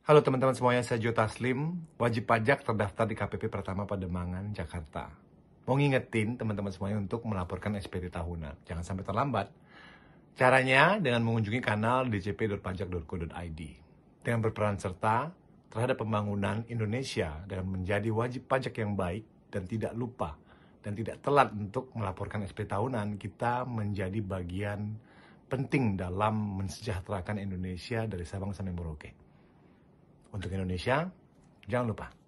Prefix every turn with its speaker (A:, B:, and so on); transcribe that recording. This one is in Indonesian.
A: Halo teman-teman semuanya, saya Jota Slim. wajib pajak terdaftar di KPP Pertama Pademangan, Jakarta. Mau ngingetin teman-teman semuanya untuk melaporkan SPT tahunan, jangan sampai terlambat. Caranya dengan mengunjungi kanal djp.pajak.co.id dengan berperan serta terhadap pembangunan Indonesia dengan menjadi wajib pajak yang baik dan tidak lupa dan tidak telat untuk melaporkan SP tahunan, kita menjadi bagian penting dalam mensejahterakan Indonesia dari Sabang sampai Merauke untuk Indonesia. Jangan lupa